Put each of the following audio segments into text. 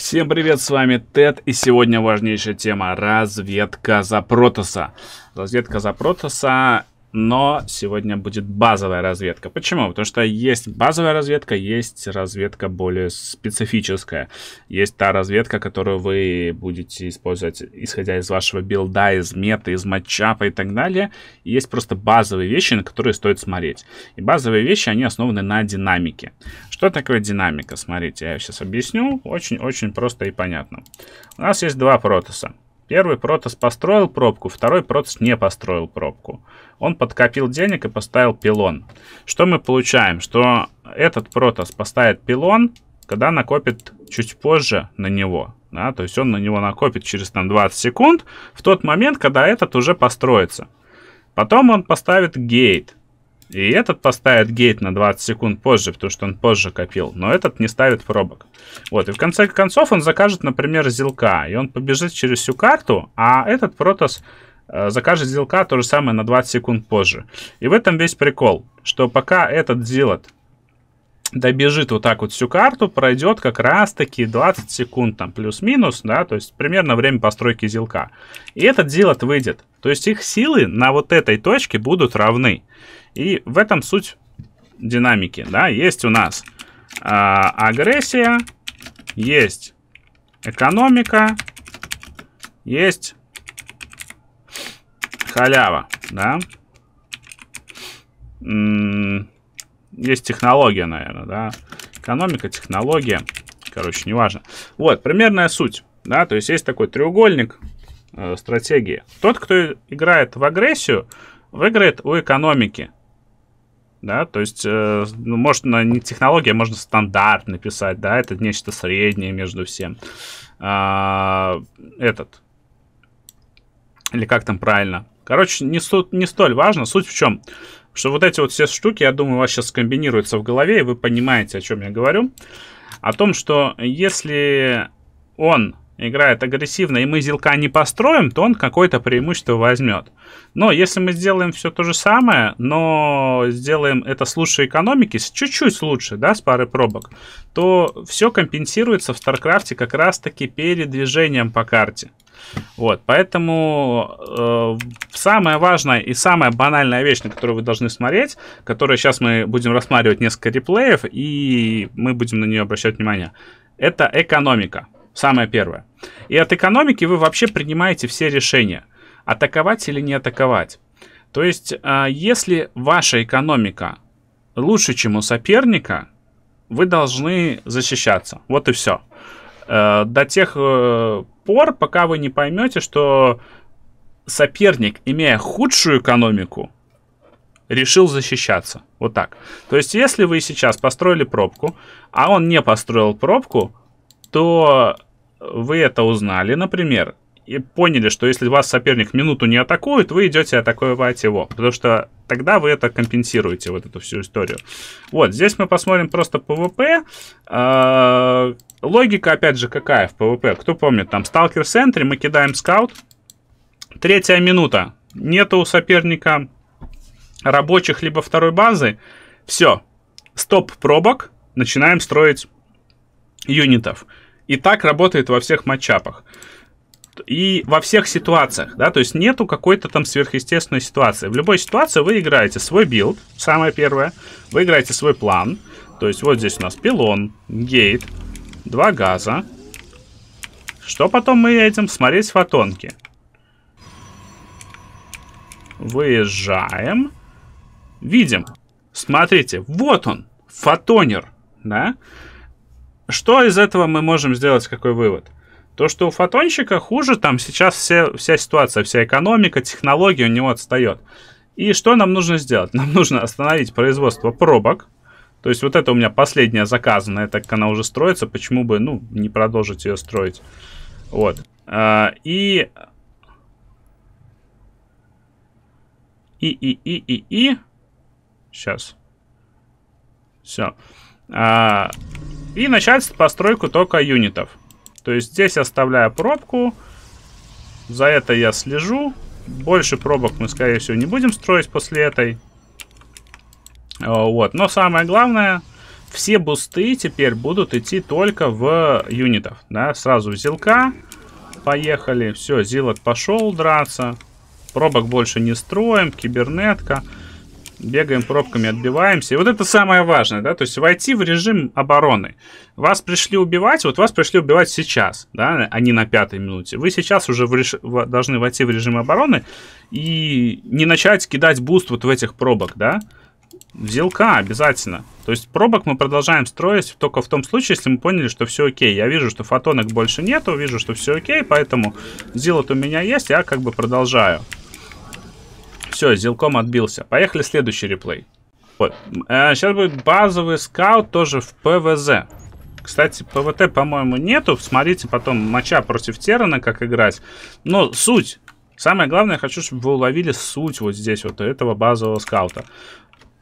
Всем привет, с вами Тед, и сегодня важнейшая тема – разведка за Протоса. Разведка за Протоса но сегодня будет базовая разведка. Почему? Потому что есть базовая разведка, есть разведка более специфическая. Есть та разведка, которую вы будете использовать, исходя из вашего билда, из меты, из матчапа и так далее. И есть просто базовые вещи, на которые стоит смотреть. И базовые вещи, они основаны на динамике. Что такое динамика? Смотрите, я сейчас объясню. Очень-очень просто и понятно. У нас есть два протоса. Первый протос построил пробку, второй протос не построил пробку. Он подкопил денег и поставил пилон. Что мы получаем? Что этот протос поставит пилон, когда накопит чуть позже на него. Да? То есть он на него накопит через там, 20 секунд, в тот момент, когда этот уже построится. Потом он поставит гейт. И этот поставит гейт на 20 секунд позже, потому что он позже копил. Но этот не ставит пробок. Вот, и в конце концов он закажет, например, зелка. И он побежит через всю карту, а этот протос э, закажет зелка то же самое на 20 секунд позже. И в этом весь прикол, что пока этот зилот добежит вот так вот всю карту, пройдет как раз-таки 20 секунд там плюс-минус, да, то есть примерно время постройки зилка. И этот зилот выйдет. То есть их силы на вот этой точке будут равны. И в этом суть динамики. Да? Есть у нас э, агрессия, есть экономика, есть халява. Да? Есть технология, наверное. Да? Экономика, технология. Короче, неважно. Вот, примерная суть. Да? То есть есть такой треугольник э, стратегии. Тот, кто играет в агрессию, выиграет у экономики да, то есть, э, ну, может, на не технология, а можно стандарт написать, да, это нечто среднее между всем. А, этот, или как там правильно. Короче, не, су- не столь важно, суть в чем, что вот эти вот все штуки, я думаю, у вас сейчас скомбинируются в голове, и вы понимаете, о чем я говорю. О том, что если он играет агрессивно, и мы зилка не построим, то он какое-то преимущество возьмет. Но если мы сделаем все то же самое, но сделаем это с лучшей экономики, с чуть-чуть лучше, да, с пары пробок, то все компенсируется в Старкрафте как раз-таки передвижением по карте. Вот, поэтому э, самая важная и самая банальная вещь, на которую вы должны смотреть, которую сейчас мы будем рассматривать несколько реплеев, и мы будем на нее обращать внимание, это экономика. Самое первое. И от экономики вы вообще принимаете все решения. Атаковать или не атаковать. То есть, а, если ваша экономика лучше, чем у соперника, вы должны защищаться. Вот и все. Э, до тех э, пор, пока вы не поймете, что соперник, имея худшую экономику, решил защищаться. Вот так. То есть, если вы сейчас построили пробку, а он не построил пробку, то вы это узнали, например, и поняли, что если вас соперник минуту не атакует, вы идете атаковать его. Потому что тогда вы это компенсируете, вот эту всю историю. Вот, здесь мы посмотрим просто PvP. А, логика, опять же, какая в PvP? Кто помнит, там сталкер в центре, мы кидаем скаут. Третья минута. Нету у соперника рабочих либо второй базы. Все. Стоп пробок. Начинаем строить юнитов. И так работает во всех матчапах. И во всех ситуациях, да, то есть нету какой-то там сверхъестественной ситуации. В любой ситуации вы играете свой билд, самое первое, вы играете свой план. То есть вот здесь у нас пилон, гейт, два газа. Что потом мы едем смотреть фотонки? Выезжаем. Видим. Смотрите, вот он, фотонер, да? Да. Что из этого мы можем сделать, какой вывод? То, что у фотонщика хуже, там сейчас все, вся ситуация, вся экономика, технологии у него отстает. И что нам нужно сделать? Нам нужно остановить производство пробок. То есть вот это у меня последняя заказанная, так как она уже строится, почему бы, ну, не продолжить ее строить. Вот. А, и... И, и, и, и, и. Сейчас. Все. А, и начать постройку только юнитов. То есть здесь оставляю пробку. За это я слежу. Больше пробок мы, скорее всего, не будем строить после этой. А, вот. Но самое главное, все бусты теперь будут идти только в юнитов. Да? Сразу зилка. Поехали. Все, зилок пошел драться. Пробок больше не строим. Кибернетка. Кибернетка. Бегаем пробками, отбиваемся. И вот это самое важное, да, то есть войти в режим обороны. Вас пришли убивать, вот вас пришли убивать сейчас, да, а не на пятой минуте. Вы сейчас уже в реш... должны войти в режим обороны и не начать кидать буст вот в этих пробок, да. В обязательно. То есть пробок мы продолжаем строить только в том случае, если мы поняли, что все окей. Я вижу, что фотонок больше нету, вижу, что все окей, поэтому зилот у меня есть, я как бы продолжаю. Все, зелком отбился. Поехали следующий реплей. Вот. А, э, сейчас будет базовый скаут тоже в ПВЗ. Кстати, ПВТ, по-моему, нету. Смотрите потом моча против Террана, как играть. Но суть. Самое главное, я хочу, чтобы вы уловили суть вот здесь вот этого базового скаута.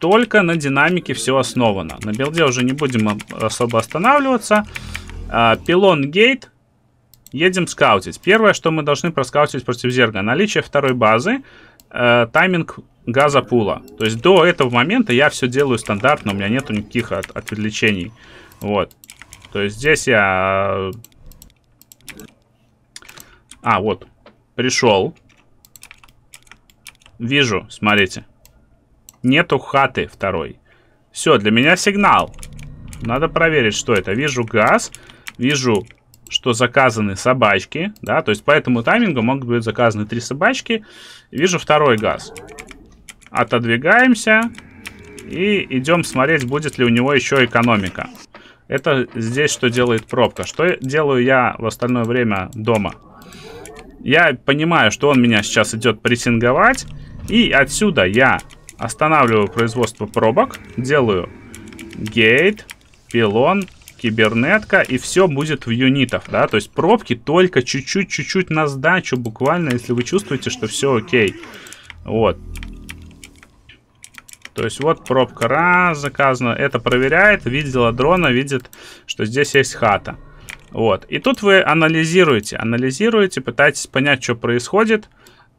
Только на динамике все основано. На билде уже не будем особо останавливаться. А, пилон гейт. Едем скаутить. Первое, что мы должны проскаутить против зерга. Наличие второй базы э, тайминг газа пула. То есть до этого момента я все делаю стандартно, у меня нету никаких от, отвлечений. Вот. То есть здесь я... А, вот. Пришел. Вижу, смотрите. Нету хаты второй. Все, для меня сигнал. Надо проверить, что это. Вижу газ, вижу что заказаны собачки, да, то есть по этому таймингу могут быть заказаны три собачки. Вижу второй газ. Отодвигаемся и идем смотреть, будет ли у него еще экономика. Это здесь что делает пробка. Что делаю я в остальное время дома? Я понимаю, что он меня сейчас идет прессинговать, и отсюда я останавливаю производство пробок, делаю гейт, пилон, кибернетка, и все будет в юнитах, да, то есть пробки только чуть-чуть-чуть на сдачу, буквально, если вы чувствуете, что все окей. Вот. То есть вот пробка раз заказана, это проверяет, видела дрона, видит, что здесь есть хата. Вот. И тут вы анализируете, анализируете, пытаетесь понять, что происходит.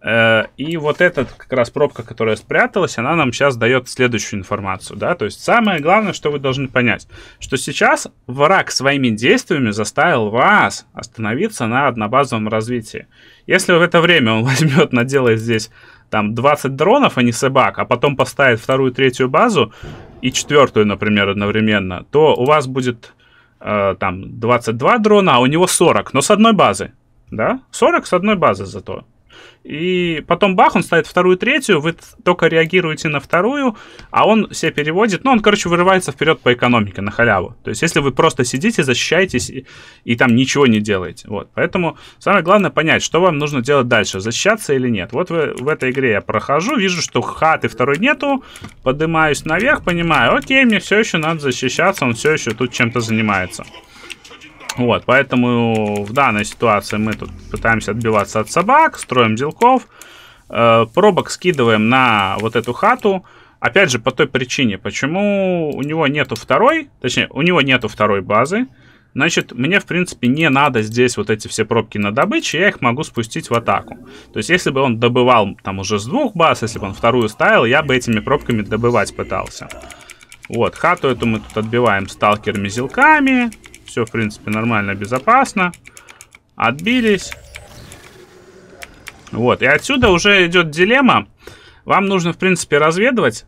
Э, и вот эта как раз пробка, которая спряталась, она нам сейчас дает следующую информацию. Да? То есть самое главное, что вы должны понять, что сейчас враг своими действиями заставил вас остановиться на однобазовом развитии. Если в это время он возьмет, наделает здесь там 20 дронов, а не собак, а потом поставит вторую, третью базу и четвертую, например, одновременно, то у вас будет э, там 22 дрона, а у него 40, но с одной базы. Да? 40 с одной базы зато и потом бах, он ставит вторую, третью, вы только реагируете на вторую, а он все переводит, ну, он, короче, вырывается вперед по экономике на халяву. То есть, если вы просто сидите, защищаетесь и, и там ничего не делаете. Вот, поэтому самое главное понять, что вам нужно делать дальше, защищаться или нет. Вот вы, в этой игре я прохожу, вижу, что хаты второй нету, поднимаюсь наверх, понимаю, окей, мне все еще надо защищаться, он все еще тут чем-то занимается. Вот, поэтому в данной ситуации мы тут пытаемся отбиваться от собак, строим делков, э, пробок скидываем на вот эту хату. Опять же, по той причине, почему у него нету второй, точнее, у него нету второй базы, Значит, мне, в принципе, не надо здесь вот эти все пробки на добыче, я их могу спустить в атаку. То есть, если бы он добывал там уже с двух баз, если бы он вторую ставил, я бы этими пробками добывать пытался. Вот, хату эту мы тут отбиваем сталкерами-зелками. Все, в принципе, нормально, безопасно. Отбились. Вот, и отсюда уже идет дилемма. Вам нужно, в принципе, разведывать.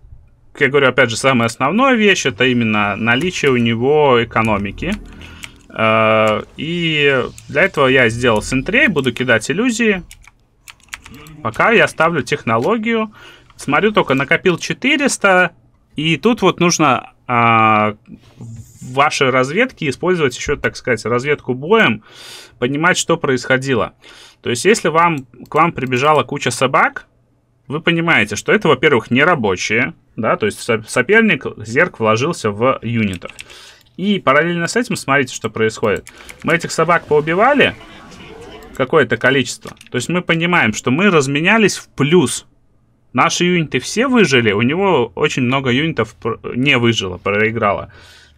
Как я говорю, опять же, самая основная вещь, это именно наличие у него экономики. Э, и для этого я сделал синтрей, буду кидать иллюзии. Пока я ставлю технологию. Смотрю, только накопил 400. И тут вот нужно а, вашей разведке использовать еще, так сказать, разведку боем, понимать, что происходило. То есть, если вам, к вам прибежала куча собак, вы понимаете, что это, во-первых, не рабочие, да, то есть соперник, зерк вложился в юнитов. И параллельно с этим смотрите, что происходит. Мы этих собак поубивали, какое-то количество. То есть мы понимаем, что мы разменялись в плюс. Наши юниты все выжили, у него очень много юнитов не выжило, проиграло.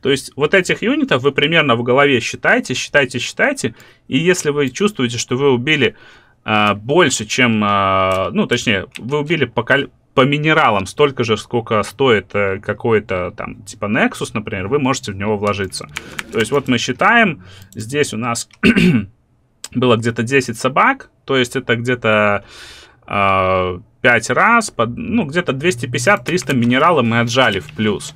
То есть вот этих юнитов вы примерно в голове считаете, считаете, считаете, и если вы чувствуете, что вы убили э, больше, чем, э, ну, точнее, вы убили по, по минералам столько же, сколько стоит э, какой-то там, типа Nexus, например, вы можете в него вложиться. То есть вот мы считаем, здесь у нас было где-то 10 собак, то есть это где-то э, а, 5 раз, под, ну, где-то 250-300 минералов мы отжали в плюс.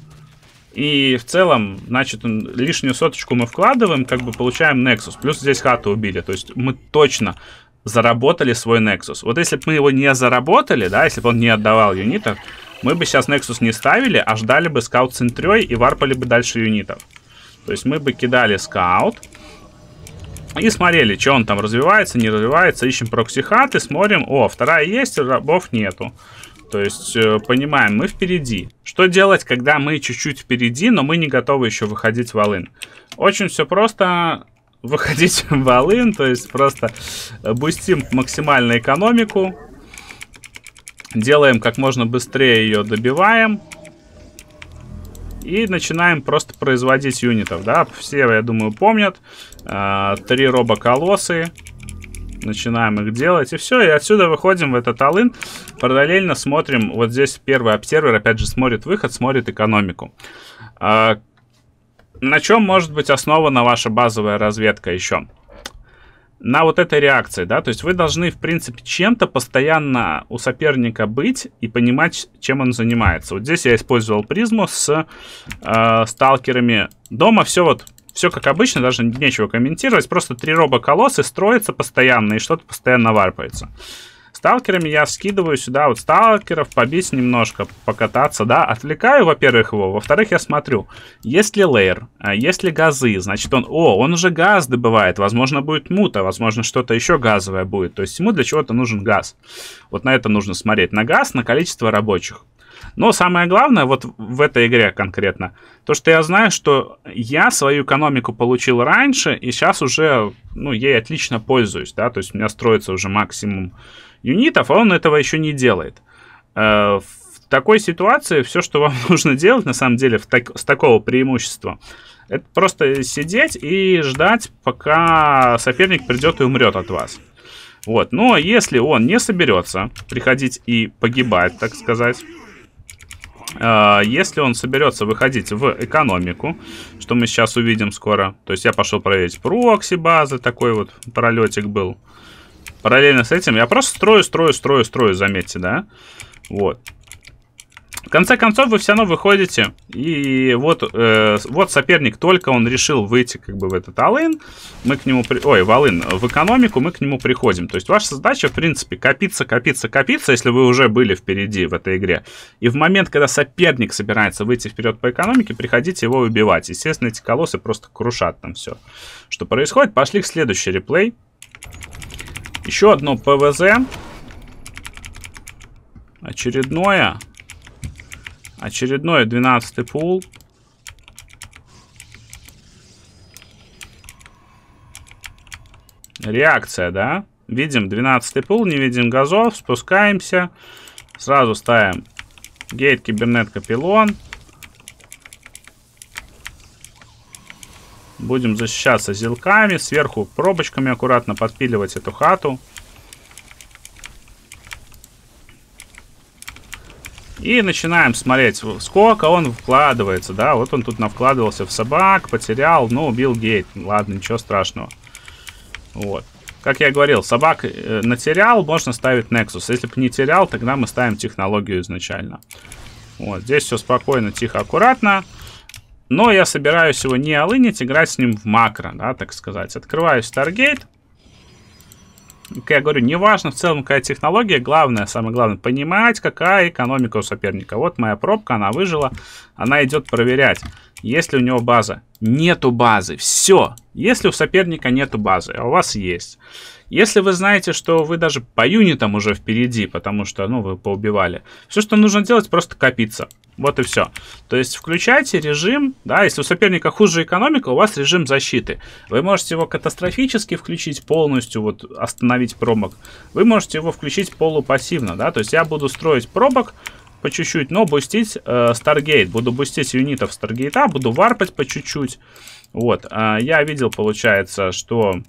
И в целом, значит, лишнюю соточку мы вкладываем, как бы получаем Nexus. Плюс здесь хату убили. То есть мы точно заработали свой Nexus. Вот если бы мы его не заработали, да, если бы он не отдавал юнитов, мы бы сейчас Nexus не ставили, а ждали бы скаут с интрей и варпали бы дальше юнитов. То есть мы бы кидали скаут и смотрели, что он там развивается, не развивается, ищем прокси-хаты, смотрим, о, вторая есть, рабов нету. То есть э, понимаем, мы впереди. Что делать, когда мы чуть-чуть впереди, но мы не готовы еще выходить в волын? Очень все просто. Выходить в волын, то есть просто э, бустим максимально экономику. Делаем как можно быстрее ее добиваем. И начинаем просто производить юнитов, да. Все, я думаю, помнят. Э, три робоколосы. колосы начинаем их делать, и все, и отсюда выходим в этот алын, параллельно смотрим, вот здесь первый обсервер, опять же, смотрит выход, смотрит экономику. А, на чем может быть основана ваша базовая разведка еще? на вот этой реакции, да, то есть вы должны, в принципе, чем-то постоянно у соперника быть и понимать, чем он занимается. Вот здесь я использовал призму с э, сталкерами. Дома все вот все как обычно, даже нечего комментировать. Просто три робоколосы строятся постоянно, и что-то постоянно варпается. Сталкерами я вскидываю сюда вот сталкеров, побить немножко, покататься, да. Отвлекаю, во-первых, его. Во-вторых, я смотрю, есть ли лейер, а есть ли газы. Значит, он, о, он уже газ добывает. Возможно, будет мута, возможно, что-то еще газовое будет. То есть ему для чего-то нужен газ. Вот на это нужно смотреть. На газ, на количество рабочих. Но самое главное вот в этой игре конкретно, то, что я знаю, что я свою экономику получил раньше, и сейчас уже, ну, ей отлично пользуюсь, да, то есть у меня строится уже максимум юнитов, а он этого еще не делает. Э, в такой ситуации все, что вам нужно делать, на самом деле, так, с такого преимущества, это просто сидеть и ждать, пока соперник придет и умрет от вас. Вот, но если он не соберется приходить и погибать, так сказать, а, если он соберется выходить в экономику, что мы сейчас увидим скоро, то есть я пошел проверить прокси базы, такой вот пролетик был. Параллельно с этим я просто строю, строю, строю, строю, заметьте, да? Вот. В конце концов, вы все равно выходите, и вот, э, вот соперник только он решил выйти как бы в этот алын, мы к нему, при... ой, в алын, в экономику мы к нему приходим. То есть ваша задача, в принципе, копиться, копиться, копиться, если вы уже были впереди в этой игре. И в момент, когда соперник собирается выйти вперед по экономике, приходите его убивать Естественно, эти колоссы просто крушат там все, что происходит. Пошли к следующей реплей. Еще одно ПВЗ. Очередное. Очередной 12 пул. Реакция, да? Видим 12 пул, не видим газов, спускаемся. Сразу ставим гейт кибернетка Капилон. Будем защищаться зелками, сверху пробочками аккуратно подпиливать эту хату. И начинаем смотреть, сколько он вкладывается, да, вот он тут навкладывался в собак, потерял, но ну, убил гейт, ладно, ничего страшного. Вот. Как я говорил, собак э, натерял, можно ставить Nexus. Если бы не терял, тогда мы ставим технологию изначально. Вот, здесь все спокойно, тихо, аккуратно. Но я собираюсь его не алынить, играть с ним в макро, да, так сказать. Открываю Stargate. Ну, как я говорю, не важно в целом какая технология, главное, самое главное, понимать, какая экономика у соперника. Вот моя пробка, она выжила, она идет проверять, есть ли у него база. Нету базы, все. Если у соперника нету базы, а у вас есть. Если вы знаете, что вы даже по юнитам уже впереди, потому что, ну, вы поубивали, все, что нужно делать, просто копиться. Вот и все. То есть включайте режим, да, если у соперника хуже экономика, у вас режим защиты. Вы можете его катастрофически включить полностью, вот остановить пробок. Вы можете его включить полупассивно, да, то есть я буду строить пробок по чуть-чуть, но бустить э, Stargate. Буду бустить юнитов Stargate, а буду варпать по чуть-чуть. Вот, э, я видел, получается, что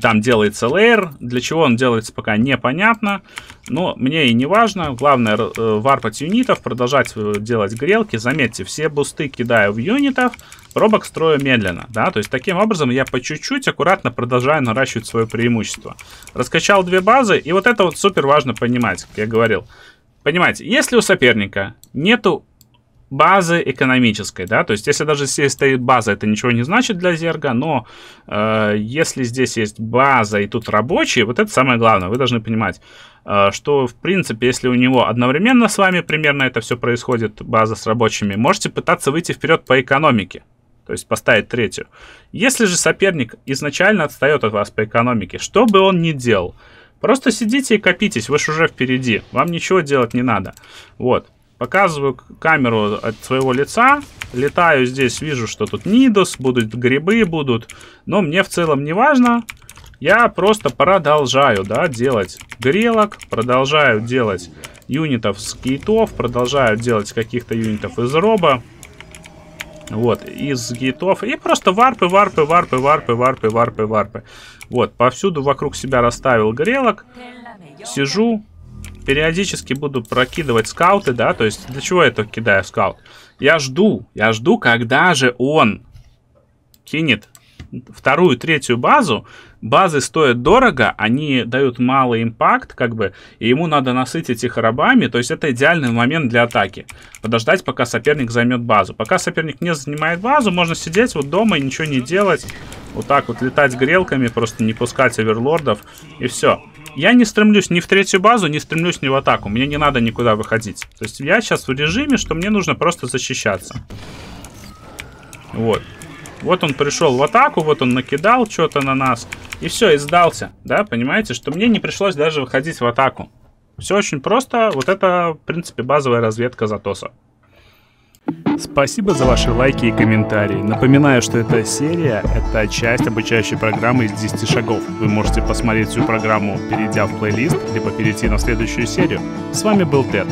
там делается лейер. Для чего он делается, пока непонятно. Но мне и не важно. Главное э, варпать юнитов, продолжать э, делать грелки. Заметьте, все бусты кидаю в юнитов, пробок строю медленно. да, То есть таким образом я по чуть-чуть аккуратно продолжаю наращивать свое преимущество. Раскачал две базы. И вот это вот супер важно понимать, как я говорил. Понимаете, если у соперника нету базы экономической, да, то есть если даже здесь стоит база, это ничего не значит для зерга, но э, если здесь есть база и тут рабочие, вот это самое главное, вы должны понимать, э, что в принципе, если у него одновременно с вами примерно это все происходит, база с рабочими, можете пытаться выйти вперед по экономике, то есть поставить третью. Если же соперник изначально отстает от вас по экономике, что бы он ни делал, Просто сидите и копитесь, вы же уже впереди. Вам ничего делать не надо. Вот. Показываю камеру от своего лица. Летаю здесь, вижу, что тут нидос, будут грибы, будут. Но мне в целом не важно. Я просто продолжаю, да, делать грелок. Продолжаю делать юнитов с гейтов. Продолжаю делать каких-то юнитов из роба. Вот, из гитов И просто варпы, варпы, варпы, варпы, варпы, варпы, варпы. Вот, повсюду вокруг себя расставил грелок. Сижу, периодически буду прокидывать скауты, да, то есть для чего я это кидаю скаут? Я жду, я жду, когда же он кинет вторую, третью базу. Базы стоят дорого, они дают малый импакт, как бы, и ему надо насытить их рабами, то есть это идеальный момент для атаки. Подождать, пока соперник займет базу. Пока соперник не занимает базу, можно сидеть вот дома и ничего не делать, вот так вот летать грелками, просто не пускать оверлордов, и все. Я не стремлюсь ни в третью базу, не стремлюсь ни в атаку. Мне не надо никуда выходить. То есть я сейчас в режиме, что мне нужно просто защищаться. Вот. Вот он пришел в атаку, вот он накидал что-то на нас. И все, и сдался. Да, понимаете, что мне не пришлось даже выходить в атаку. Все очень просто. Вот это, в принципе, базовая разведка Затоса. Спасибо за ваши лайки и комментарии. Напоминаю, что эта серия — это часть обучающей программы из 10 шагов. Вы можете посмотреть всю программу, перейдя в плейлист, либо перейти на следующую серию. С вами был Тед.